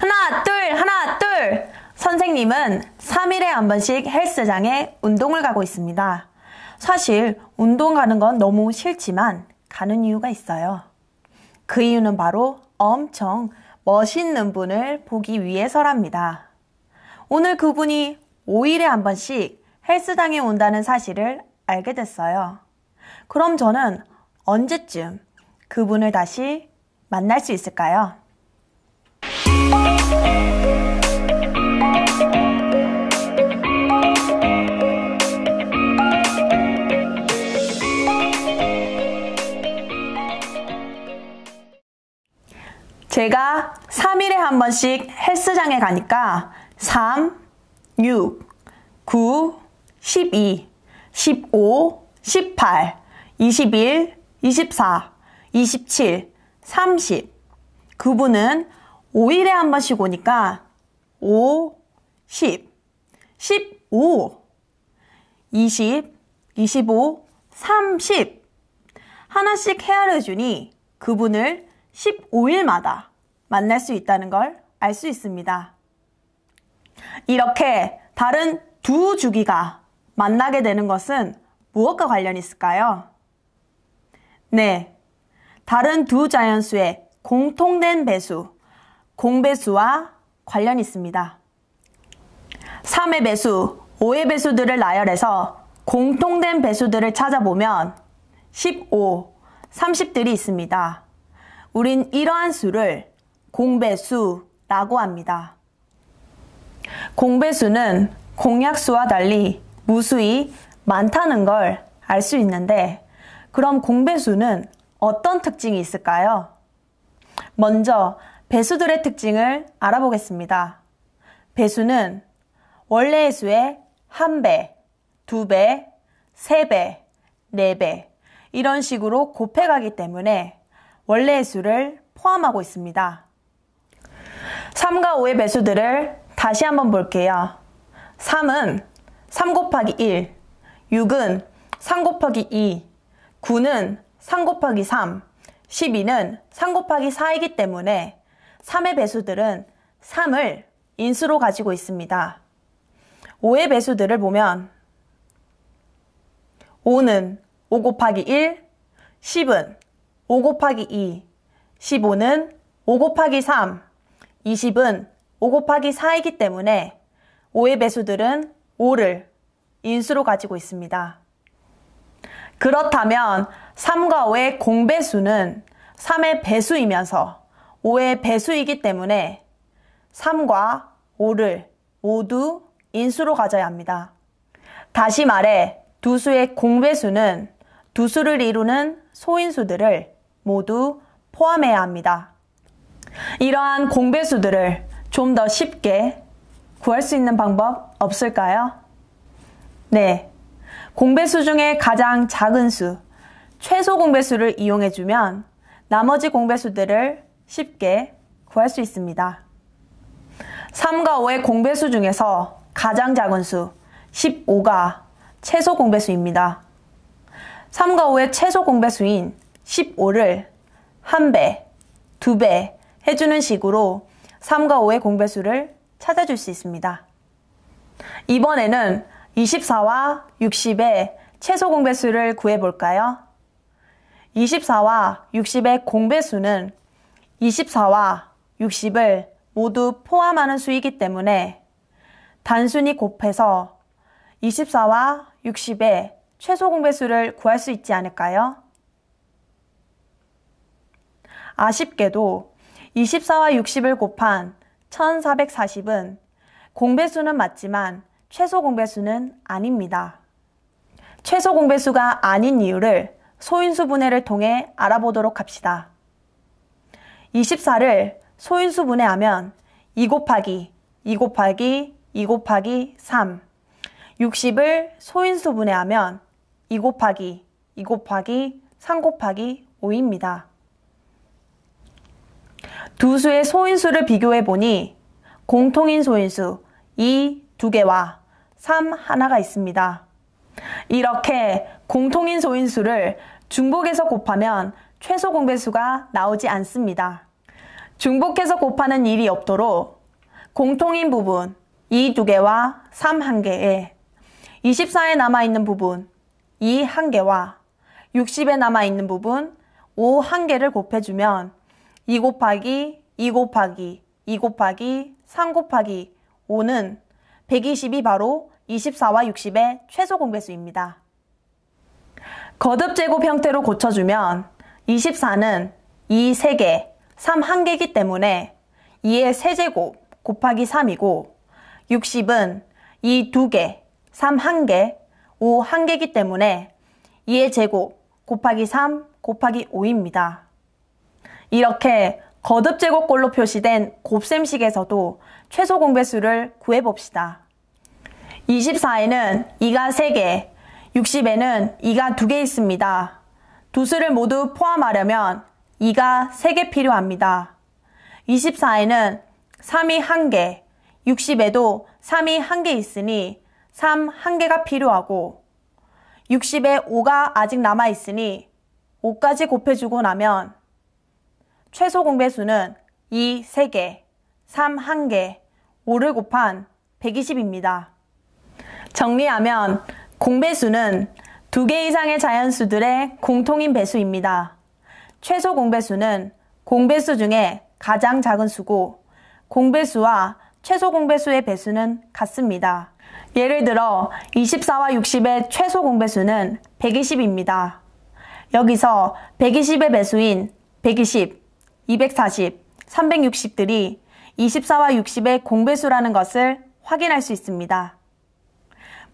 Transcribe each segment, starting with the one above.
하나, 둘, 하나, 둘! 선생님은 3일에 한 번씩 헬스장에 운동을 가고 있습니다. 사실 운동 가는 건 너무 싫지만 가는 이유가 있어요. 그 이유는 바로 엄청 멋있는 분을 보기 위해서랍니다. 오늘 그분이 5일에 한 번씩 헬스장에 온다는 사실을 알게 됐어요. 그럼 저는 언제쯤 그분을 다시 만날 수 있을까요? 제가 3일에 한 번씩 헬스장에 가니까 3, 6, 9, 12, 15, 18, 21, 24, 27, 30. 그분은 5일에 한 번씩 오니까 5, 10, 15, 20, 25, 30 하나씩 헤아려 주니 그분을 15일마다 만날 수 있다는 걸 알 수 있습니다. 이렇게 다른 두 주기가 만나게 되는 것은 무엇과 관련이 있을까요? 네. 다른 두 자연수의 공통된 배수 공배수와 관련이 있습니다. 3의 배수, 5의 배수들을 나열해서 공통된 배수들을 찾아보면 15, 30들이 있습니다. 우린 이러한 수를 공배수라고 합니다. 공배수는 공약수와 달리 무수히 많다는 걸 알 수 있는데 그럼 공배수는 어떤 특징이 있을까요? 먼저 배수들의 특징을 알아보겠습니다. 배수는 원래의 수의 한 배, 두 배, 세 배, 네 배, 이런 식으로 곱해가기 때문에 원래의 수를 포함하고 있습니다. 3과 5의 배수들을 다시 한번 볼게요. 3은 3 곱하기 1, 6은 3 곱하기 2, 9는 3 곱하기 3, 12는 3 곱하기 4이기 때문에 3의 배수들은 3을 인수로 가지고 있습니다. 5의 배수들을 보면 5는 5 곱하기 1, 10은 5 곱하기 2, 15는 5 곱하기 3, 20은 5 곱하기 4이기 때문에 5의 배수들은 5를 인수로 가지고 있습니다. 그렇다면 3과 5의 공배수는 3의 배수이면서 5의 배수이기 때문에 3과 5를 모두 인수로 가져야 합니다. 다시 말해 두 수의 공배수는 두 수를 이루는 소인수들을 모두 포함해야 합니다. 이러한 공배수들을 좀 더 쉽게 구할 수 있는 방법 없을까요? 네. 공배수 중에 가장 작은 수, 최소 공배수를 이용해주면 나머지 공배수들을 쉽게 구할 수 있습니다. 3과 5의 공배수 중에서 가장 작은 수 15가 최소 공배수입니다. 3과 5의 최소 공배수인 15를 한 배, 두 배 해주는 식으로 3과 5의 공배수를 찾아줄 수 있습니다. 이번에는 24와 60의 최소 공배수를 구해볼까요? 24와 60의 공배수는 24와 60을 모두 포함하는 수이기 때문에 단순히 곱해서 24와 60의 최소 공배수를 구할 수 있지 않을까요? 아쉽게도 24와 60을 곱한 1440은 공배수는 맞지만 최소 공배수는 아닙니다. 최소 공배수가 아닌 이유를 소인수 분해를 통해 알아보도록 합시다. 24를 소인수 분해하면 2 곱하기 2 곱하기 2 곱하기 3 60을 소인수 분해하면 2 곱하기 2 곱하기 3 곱하기 5입니다. 두 수의 소인수를 비교해 보니 공통인 소인수 2 두개와 3 하나가 있습니다. 이렇게 공통인 소인수를 중복에서 곱하면 최소 공배수가 나오지 않습니다. 중복해서 곱하는 일이 없도록 공통인 부분 2 2개와 3 1개에 24에 남아있는 부분 2 1개와 60에 남아있는 부분 5 1개를 곱해주면 2 곱하기 2 곱하기 2 곱하기 3 곱하기 5는 120이 바로 24와 60의 최소 공배수입니다. 거듭 제곱 형태로 고쳐주면 24는 2 3개, 3 한개이기 때문에 2의 세제곱 곱하기 3이고 60은 2 2개, 3 한개5 한개이기 때문에 2의 제곱 곱하기 3 곱하기 5입니다. 이렇게 거듭 제곱꼴로 표시된 곱셈식에서도 최소 공배수를 구해봅시다. 24에는 2가 3개, 60에는 2가 2개 있습니다. 두 수를 모두 포함하려면 2가 3개 필요합니다. 24에는 3이 1개, 60에도 3이 1개 있으니 3 1개가 필요하고 60에 5가 아직 남아 있으니 5까지 곱해주고 나면 최소 공배수는 2 3개, 3 1개, 5를 곱한 120입니다. 정리하면 공배수는 두개 이상의 자연수들의 공통인 배수입니다. 최소 공배수는 공배수 중에 가장 작은 수고 공배수와 최소 공배수의 배수는 같습니다. 예를 들어 24와 60의 최소 공배수는 120입니다. 여기서 120의 배수인 120, 240, 360들이 24와 60의 공배수라는 것을 확인할 수 있습니다.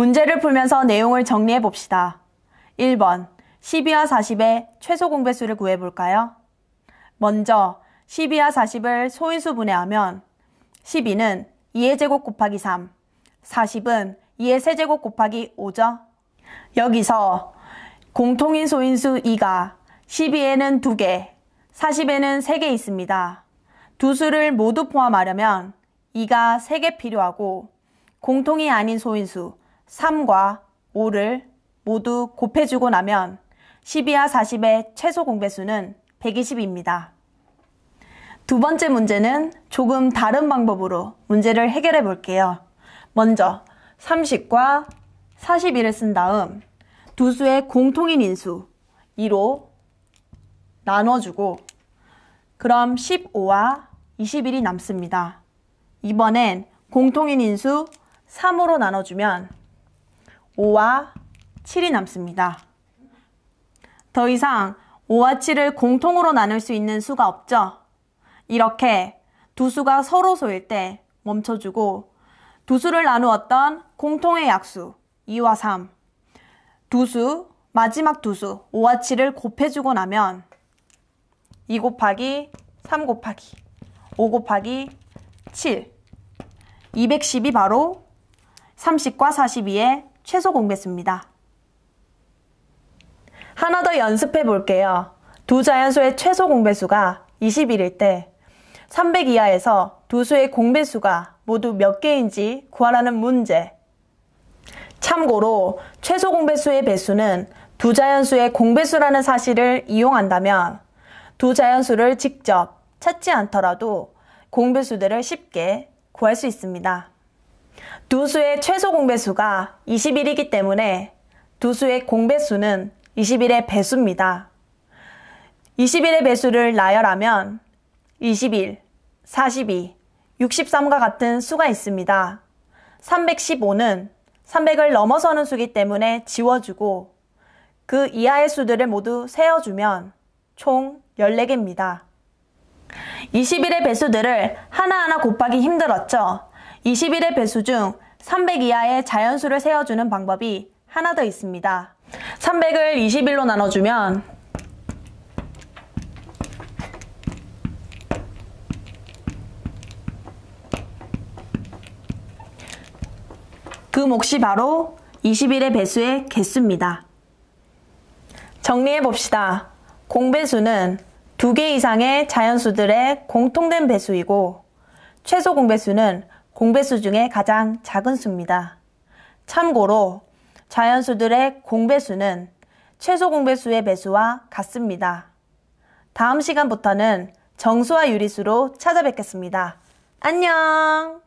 문제를 풀면서 내용을 정리해 봅시다. 1번, 12와 40의 최소 공배수를 구해 볼까요? 먼저 12와 40을 소인수 분해하면 12는 2의 제곱 곱하기 3, 40은 2의 세제곱 곱하기 5죠. 여기서 공통인 소인수 2가 12에는 2개, 40에는 3개 있습니다. 두 수를 모두 포함하려면 2가 3개 필요하고 공통이 아닌 소인수 3과 5를 모두 곱해주고 나면 12와 40의 최소 공배수는 120입니다. 두 번째 문제는 조금 다른 방법으로 문제를 해결해 볼게요. 먼저 30과 41을 쓴 다음 두 수의 공통인 인수 2로 나눠주고 그럼 15와 21이 남습니다. 이번엔 공통인 인수 3으로 나눠주면 5와 7이 남습니다. 더 이상 5와 7을 공통으로 나눌 수 있는 수가 없죠. 이렇게 두 수가 서로 소일 때 멈춰주고 두 수를 나누었던 공통의 약수 2와 3, 두 수, 마지막 두 수 5와 7을 곱해주고 나면 2 곱하기 3 곱하기 5 곱하기 7 210이 바로 30과 42의 최소 공개수입니다. 하나 더 연습해 볼게요. 두 자연수의 최소 공배수가 21일 때 300 이하에서 두 수의 공배수가 모두 몇 개인지 구하라는 문제. 참고로 최소 공배수의 배수는 두 자연수의 공배수라는 사실을 이용한다면 두 자연수를 직접 찾지 않더라도 공배수들을 쉽게 구할 수 있습니다. 두 수의 최소 공배수가 21이기 때문에 두 수의 공배수는 21의 배수입니다. 21의 배수를 나열하면 21, 42, 63과 같은 수가 있습니다. 315는 300을 넘어서는 수기 때문에 지워주고 그 이하의 수들을 모두 세어주면 총 14개입니다. 21의 배수들을 하나하나 곱하기 힘들었죠? 2 1의 배수 중 300 이하의 자연수를 세어주는 방법이 하나 더 있습니다. 300을 2 1로 나눠주면 그 몫이 바로 2 1의 배수의 개수입니다. 정리해 봅시다. 공배수는 2개 이상의 자연수들의 공통된 배수이고 최소 공배수는 공배수 중에 가장 작은 수입니다. 참고로 자연수들의 공배수는 최소 공배수의 배수와 같습니다. 다음 시간부터는 정수와 유리수로 찾아뵙겠습니다. 안녕!